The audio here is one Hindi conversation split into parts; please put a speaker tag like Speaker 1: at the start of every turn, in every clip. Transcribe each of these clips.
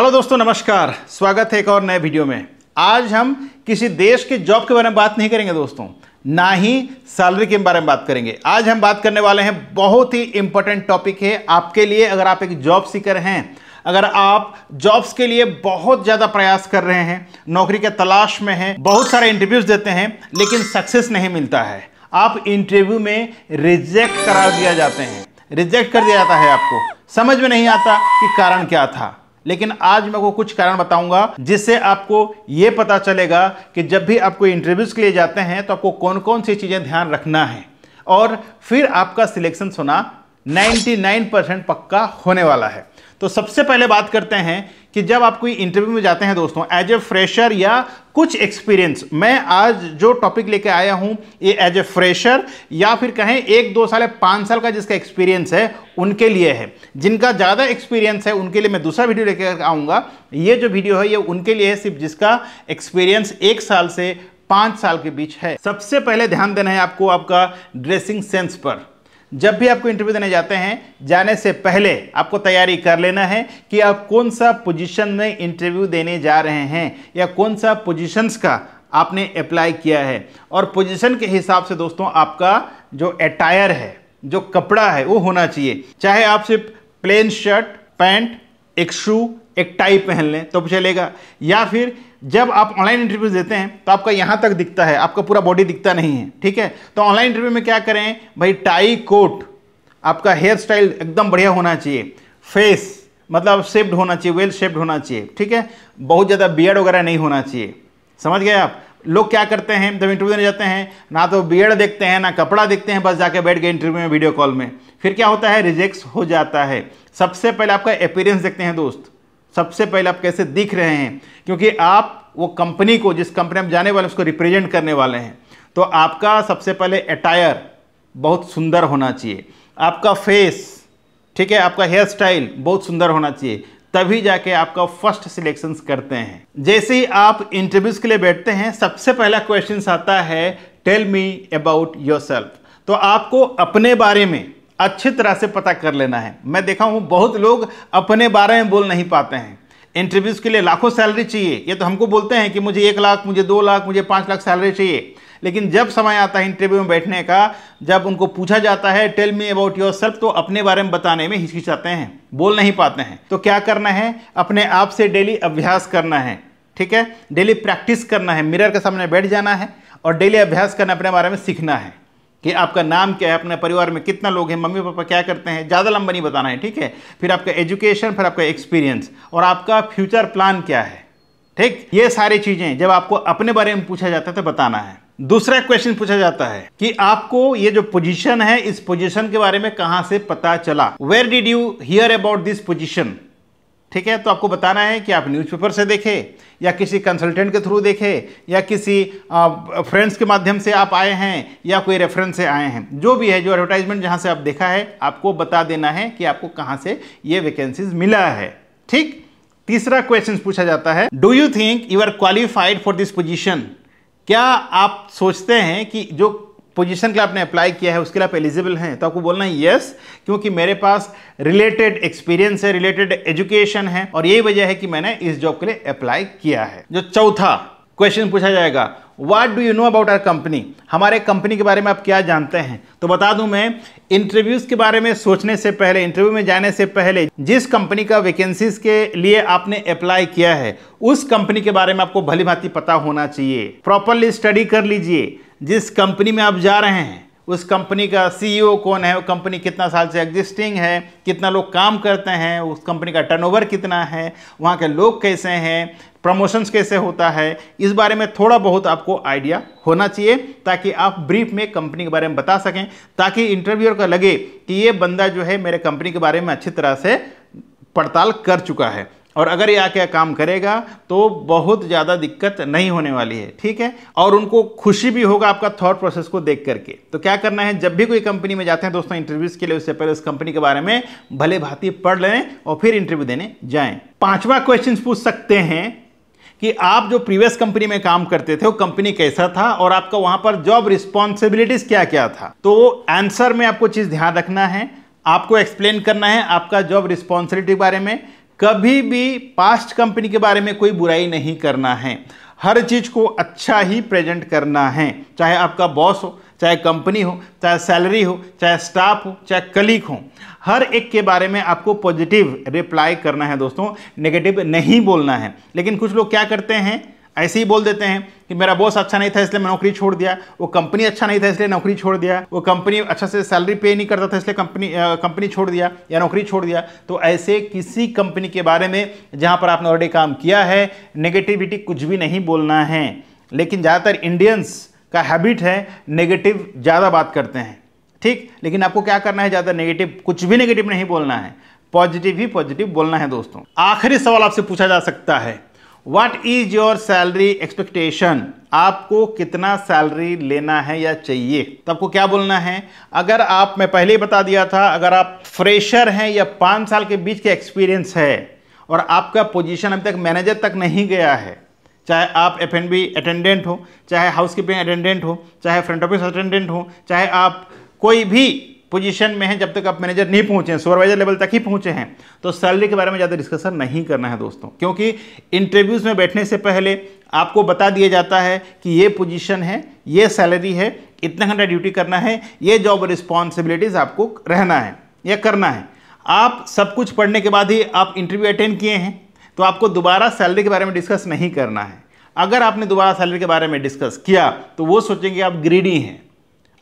Speaker 1: हेलो दोस्तों नमस्कार स्वागत है एक और नए वीडियो में आज हम किसी देश के जॉब के बारे में बात नहीं करेंगे दोस्तों ना ही सैलरी के बारे में बात करेंगे आज हम बात करने वाले हैं बहुत ही इंपॉर्टेंट टॉपिक है आपके लिए अगर आप एक जॉब सीकर हैं अगर आप जॉब्स के लिए बहुत ज़्यादा प्रयास कर रहे हैं नौकरी के तलाश में हैं बहुत सारे इंटरव्यूज़ देते हैं लेकिन सक्सेस नहीं मिलता है आप इंटरव्यू में रिजेक्ट करा दिया जाते हैं रिजेक्ट कर दिया जाता है आपको समझ में नहीं आता कि कारण क्या था लेकिन आज मैं आपको कुछ कारण बताऊंगा जिससे आपको ये पता चलेगा कि जब भी आपको इंटरव्यूज़ के लिए जाते हैं तो आपको कौन कौन सी चीज़ें ध्यान रखना है और फिर आपका सिलेक्शन सुना 99 परसेंट पक्का होने वाला है तो सबसे पहले बात करते हैं कि जब आप कोई इंटरव्यू में जाते हैं दोस्तों एज ए फ्रेशर या कुछ एक्सपीरियंस मैं आज जो टॉपिक लेके आया हूं ये एज ए फ्रेशर या फिर कहें एक दो साल या पाँच साल का जिसका एक्सपीरियंस है उनके लिए है जिनका ज़्यादा एक्सपीरियंस है उनके लिए मैं दूसरा वीडियो लेकर आऊँगा ये जो वीडियो है ये उनके लिए है सिर्फ जिसका एक्सपीरियंस एक साल से पाँच साल के बीच है सबसे पहले ध्यान देना है आपको आपका ड्रेसिंग सेंस पर जब भी आपको इंटरव्यू देने जाते हैं जाने से पहले आपको तैयारी कर लेना है कि आप कौन सा पोजीशन में इंटरव्यू देने जा रहे हैं या कौन सा पोजीशंस का आपने अप्लाई किया है और पोजीशन के हिसाब से दोस्तों आपका जो अटायर है जो कपड़ा है वो होना चाहिए चाहे आप सिर्फ प्लेन शर्ट पैंट एक शू एक टाई पहन लें तो चलेगा या फिर जब आप ऑनलाइन इंटरव्यू देते हैं तो आपका यहाँ तक दिखता है आपका पूरा बॉडी दिखता नहीं है ठीक है तो ऑनलाइन इंटरव्यू में क्या करें भाई टाई कोट आपका हेयर स्टाइल एकदम बढ़िया होना चाहिए फेस मतलब शेप्ड होना चाहिए वेल शेप्ड होना चाहिए ठीक है बहुत ज़्यादा बियड वगैरह नहीं होना चाहिए समझ गए आप लोग क्या करते हैं जब इंटरव्यू देने जाते हैं ना तो बियड देखते हैं ना कपड़ा देखते हैं बस जाके बैठ गए इंटरव्यू में वीडियो कॉल में फिर क्या होता है रिजेक्ट हो जाता है सबसे पहले आपका अपीरेंस देखते हैं दोस्त सबसे पहले आप कैसे दिख रहे हैं क्योंकि आप वो कंपनी को जिस कंपनी में जाने वाले उसको रिप्रेजेंट करने वाले हैं तो आपका सबसे पहले अटायर बहुत सुंदर होना चाहिए आपका फेस ठीक है आपका हेयर स्टाइल बहुत सुंदर होना चाहिए तभी जाके आपका फर्स्ट सिलेक्शन करते हैं जैसे ही आप इंटरव्यूज के लिए बैठते हैं सबसे पहला क्वेश्चन आता है टेल मी अबाउट योर तो आपको अपने बारे में अच्छी तरह से पता कर लेना है मैं देखा हूँ बहुत लोग अपने बारे में बोल नहीं पाते हैं इंटरव्यूज़ के लिए लाखों सैलरी चाहिए ये तो हमको बोलते हैं कि मुझे एक लाख मुझे दो लाख मुझे पाँच लाख सैलरी चाहिए लेकिन जब समय आता है इंटरव्यू में बैठने का जब उनको पूछा जाता है tell me about yourself तो अपने बारे में बताने में हिचकिचाते हैं बोल नहीं पाते हैं तो क्या करना है अपने आप से डेली अभ्यास करना है ठीक है डेली प्रैक्टिस करना है मिरर के सामने बैठ जाना है और डेली अभ्यास करना अपने बारे में सीखना है कि आपका नाम क्या है अपने परिवार में कितना लोग हैं मम्मी पापा क्या करते हैं ज़्यादा लंबा नहीं बताना है ठीक है फिर आपका एजुकेशन फिर आपका एक्सपीरियंस और आपका फ्यूचर प्लान क्या है ठीक ये सारी चीज़ें जब आपको अपने बारे में पूछा जाता है तो बताना है दूसरा क्वेश्चन पूछा जाता है कि आपको ये जो पोजीशन है इस पोजीशन के बारे में कहां से पता चला where did you hear about this position ठीक है तो आपको बताना है कि आप न्यूज़पेपर से देखें या किसी कंसल्टेंट के थ्रू देखें या किसी फ्रेंड्स के माध्यम से आप आए हैं या कोई रेफरेंस से आए हैं जो भी है जो एडवर्टाइजमेंट जहाँ से आप देखा है आपको बता देना है कि आपको कहाँ से ये वैकेंसीज मिला है ठीक तीसरा क्वेश्चन पूछा जाता है do you think you are qualified for this position क्या आप सोचते हैं कि जो पोजीशन के लिए आपने अप्लाई किया है उसके लिए आप एलिजिबल हैं तो आपको बोलना है यस क्योंकि मेरे पास रिलेटेड एक्सपीरियंस है रिलेटेड एजुकेशन है और यही वजह है कि मैंने इस जॉब के लिए अप्लाई किया है जो चौथा क्वेश्चन पूछा जाएगा what do you know about our company हमारे कंपनी के बारे में आप क्या जानते हैं तो बता दूं मैं इंटरव्यूज़ के बारे में सोचने से पहले इंटरव्यू में जाने से पहले जिस कंपनी का वैकेंसीज के लिए आपने अप्लाई किया है उस कंपनी के बारे में आपको भली भांति पता होना चाहिए प्रॉपरली स्टडी कर लीजिए जिस कंपनी में आप जा रहे हैं उस कंपनी का सीईओ e कौन है वो कंपनी कितना साल से एग्जिस्टिंग है कितना लोग काम करते हैं उस कंपनी का टर्नओवर कितना है वहाँ के लोग कैसे हैं प्रमोशंस कैसे होता है इस बारे में थोड़ा बहुत आपको आइडिया होना चाहिए ताकि आप ब्रीफ में कंपनी के बारे में बता सकें ताकि इंटरव्यूअर का लगे कि ये बंदा जो है मेरे कंपनी के बारे में अच्छी तरह से पड़ताल कर चुका है और अगर ये आके काम करेगा तो बहुत ज़्यादा दिक्कत नहीं होने वाली है ठीक है और उनको खुशी भी होगा आपका थॉट प्रोसेस को देख करके तो क्या करना है जब भी कोई कंपनी में जाते हैं दोस्तों इंटरव्यूज़ के लिए उससे पहले उस कंपनी के बारे में भले भांति पढ़ लें और फिर इंटरव्यू देने जाएं पांचवा क्वेश्चन पूछ सकते हैं कि आप जो प्रीवियस कंपनी में काम करते थे वो कंपनी कैसा था और आपका वहां पर जॉब रिस्पॉन्सिबिलिटीज क्या क्या था तो आंसर में आपको चीज़ ध्यान रखना है आपको एक्सप्लेन करना है आपका जॉब रिस्पॉन्सिबिलिटी के बारे में कभी भी पास्ट कंपनी के बारे में कोई बुराई नहीं करना है हर चीज़ को अच्छा ही प्रेजेंट करना है चाहे आपका बॉस हो चाहे कंपनी हो चाहे सैलरी हो चाहे स्टाफ हो चाहे कलीग हो हर एक के बारे में आपको पॉजिटिव रिप्लाई करना है दोस्तों नेगेटिव नहीं बोलना है लेकिन कुछ लोग क्या करते हैं ऐसे ही बोल देते हैं कि मेरा बॉस अच्छा नहीं था इसलिए मैं नौकरी छोड़ दिया वो कंपनी अच्छा नहीं था इसलिए नौकरी छोड़ दिया वो अच्छा कंपनी अच्छा से सैलरी पे नहीं करता था इसलिए कंपनी कंपनी छोड़ दिया या नौकरी छोड़ दिया तो ऐसे किसी कंपनी के बारे में जहाँ पर आपने ऑलरेडी काम किया है नेगेटिविटी कुछ भी नहीं बोलना है लेकिन ज़्यादातर इंडियंस का हैबिट है नेगेटिव ज़्यादा बात करते हैं ठीक लेकिन आपको क्या करना है ज़्यादा नेगेटिव कुछ भी नेगेटिव नहीं बोलना है पॉजिटिव ही पॉजिटिव बोलना है दोस्तों आखिरी सवाल आपसे पूछा जा सकता है what is your salary expectation आपको कितना सैलरी लेना है या चाहिए तो आपको क्या बोलना है अगर आप मैं पहले ही बता दिया था अगर आप फ्रेशर हैं या पाँच साल के बीच के एक्सपीरियंस है और आपका पोजीशन अभी तक मैनेजर तक नहीं गया है चाहे आप एफ एन बी अटेंडेंट हो चाहे हाउस कीपिंग अटेंडेंट हो चाहे फ्रंट ऑफिस अटेंडेंट हो चाहे आप कोई भी पोजीशन में हैं जब तक आप मैनेजर नहीं पहुंचे हैं सुपरवाइजर लेवल तक ही पहुंचे हैं तो सैलरी के बारे में ज़्यादा डिस्कशन नहीं करना है दोस्तों क्योंकि इंटरव्यूज़ में बैठने से पहले आपको बता दिया जाता है कि ये पोजीशन है ये सैलरी है इतना घंटा ड्यूटी करना है ये जॉब रिस्पॉन्सिबिलिटीज़ आपको रहना है या करना है आप सब कुछ पढ़ने के बाद ही आप इंटरव्यू अटेंड किए हैं तो आपको दोबारा सैलरी के बारे में डिस्कस नहीं करना है अगर आपने दोबारा सैलरी के बारे में डिस्कस किया तो वो सोचेंगे आप ग्रीडी हैं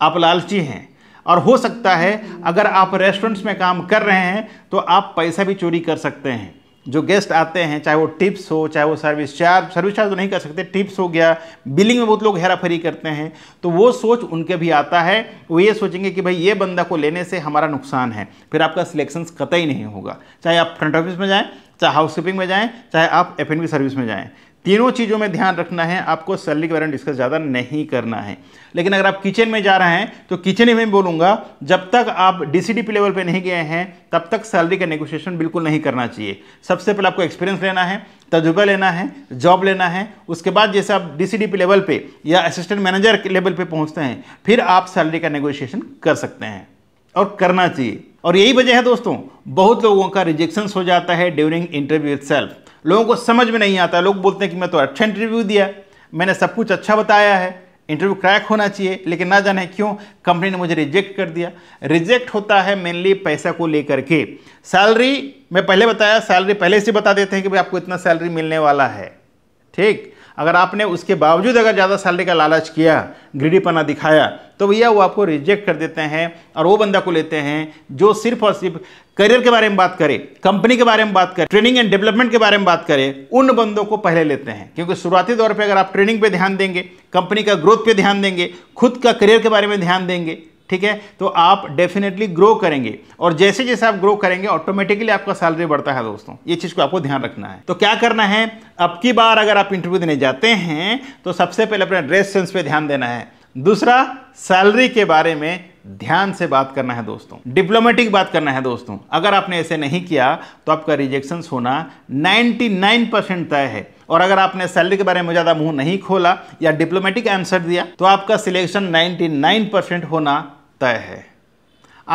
Speaker 1: आप लालची हैं और हो सकता है अगर आप रेस्टोरेंट्स में काम कर रहे हैं तो आप पैसा भी चोरी कर सकते हैं जो गेस्ट आते हैं चाहे वो टिप्स हो चाहे वो सर्विस चार्ज सर्विस चार्ज तो नहीं कर सकते टिप्स हो गया बिलिंग में बहुत लोग हेरा फेरी करते हैं तो वो सोच उनके भी आता है वो ये सोचेंगे कि भाई ये बंदा को लेने से हमारा नुकसान है फिर आपका सिलेक्शन कतई नहीं होगा चाहे आप फ्रंट ऑफिस में जाएँ चाहे हाउस कीपिंग में जाएँ चाहे आप एफ सर्विस में जाएँ तीनों चीज़ों में ध्यान रखना है आपको सैलरी के बारे में डिस्कस ज़्यादा नहीं करना है लेकिन अगर आप किचन में जा रहे हैं तो किचन में बोलूँगा जब तक आप डीसीडीपी लेवल पे नहीं गए हैं तब तक सैलरी का नेगोशिएशन बिल्कुल नहीं करना चाहिए सबसे पहले आपको एक्सपीरियंस लेना है तजुर्बा लेना है जॉब लेना है उसके बाद जैसे आप डी लेवल पर या असिस्टेंट मैनेजर लेवल पर पहुँचते हैं फिर आप सैलरी का नेगोशिएशन कर सकते हैं और करना चाहिए और यही वजह है दोस्तों बहुत लोगों का रिजेक्शन हो जाता है ड्यूरिंग इंटरव्यू इथ लोगों को समझ में नहीं आता लोग बोलते हैं कि मैं तो अच्छा इंटरव्यू दिया मैंने सब कुछ अच्छा बताया है इंटरव्यू क्रैक होना चाहिए लेकिन ना जाने क्यों कंपनी ने मुझे रिजेक्ट कर दिया रिजेक्ट होता है मेनली पैसा को लेकर के सैलरी मैं पहले बताया सैलरी पहले से बता देते हैं कि भाई आपको इतना सैलरी मिलने वाला है ठीक अगर आपने उसके बावजूद अगर ज़्यादा सैलरी का लालच किया ग्रीडीपना दिखाया तो भैया वो आपको रिजेक्ट कर देते हैं और वो बंदा को लेते हैं जो सिर्फ और सिर्फ करियर के बारे में बात करे कंपनी के बारे में बात करे ट्रेनिंग एंड डेवलपमेंट के बारे में बात करे उन बंदों को पहले लेते हैं क्योंकि शुरुआती दौर पर अगर आप ट्रेनिंग पर ध्यान देंगे कंपनी का ग्रोथ पर ध्यान देंगे खुद का करियर के बारे में ध्यान देंगे ठीक है तो आप डेफिनेटली ग्रो करेंगे और जैसे जैसे आप ग्रो करेंगे ऑटोमेटिकली आपका सैलरी बढ़ता है दोस्तों ये चीज़ को आपको ध्यान रखना है तो क्या करना है अब की बार अगर आप इंटरव्यू देने जाते हैं तो सबसे पहले अपने ड्रेस सेंस पे ध्यान देना है दूसरा सैलरी के बारे में ध्यान से बात करना है दोस्तों डिप्लोमेटिक बात करना है दोस्तों अगर आपने ऐसे नहीं किया तो आपका रिजेक्शन होना 99 परसेंट तय है और अगर आपने सैलरी के बारे में ज़्यादा मुंह नहीं खोला या डिप्लोमेटिक आंसर दिया तो आपका सिलेक्शन 99 परसेंट होना तय है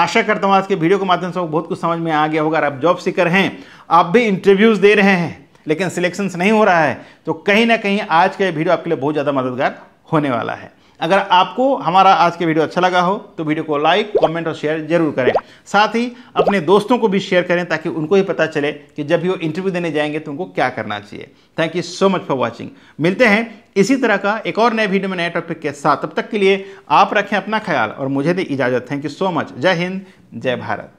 Speaker 1: आशा करता हूँ आज के वीडियो के माध्यम से बहुत कुछ समझ में आ गया होगा अगर आप जॉब सीकर हैं आप भी इंटरव्यूज़ दे रहे हैं लेकिन सिलेक्शंस नहीं हो रहा है तो कहीं ना कहीं आज का ये वीडियो आपके लिए बहुत ज़्यादा मददगार होने वाला है अगर आपको हमारा आज के वीडियो अच्छा लगा हो तो वीडियो को लाइक कमेंट और शेयर जरूर करें साथ ही अपने दोस्तों को भी शेयर करें ताकि उनको ही पता चले कि जब भी वो इंटरव्यू देने जाएंगे तो उनको क्या करना चाहिए thank you so much for watching मिलते हैं इसी तरह का एक और नए वीडियो में नए टॉपिक के साथ तब तक के लिए आप रखें अपना ख्याल और मुझे दे इजाज़त थैंक यू सो मच जय हिंद जय भारत